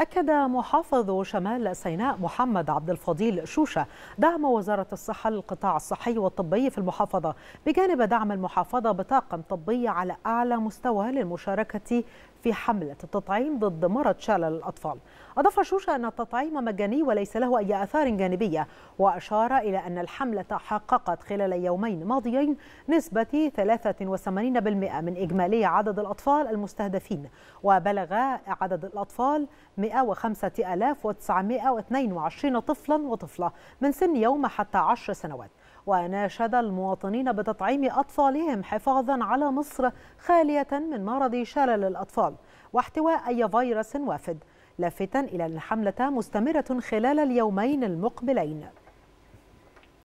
أكد محافظ شمال سيناء محمد عبد الفضيل شوشة دعم وزارة الصحة للقطاع الصحي والطبي في المحافظة بجانب دعم المحافظة بطاقم طبي على أعلى مستوى للمشاركة في حملة التطعيم ضد مرض شلل الأطفال أضاف شوشة أن التطعيم مجاني وليس له أي آثار جانبية وأشار إلى أن الحملة حققت خلال يومين ماضيين نسبة 83% من إجمالي عدد الأطفال المستهدفين وبلغ عدد الأطفال 105922 طفلا وطفلة من سن يوم حتى 10 سنوات وناشد المواطنين بتطعيم أطفالهم حفاظا على مصر خالية من مرض شلل الأطفال واحتواء أي فيروس وافد لافتا إلى أن الحملة مستمرة خلال اليومين المقبلين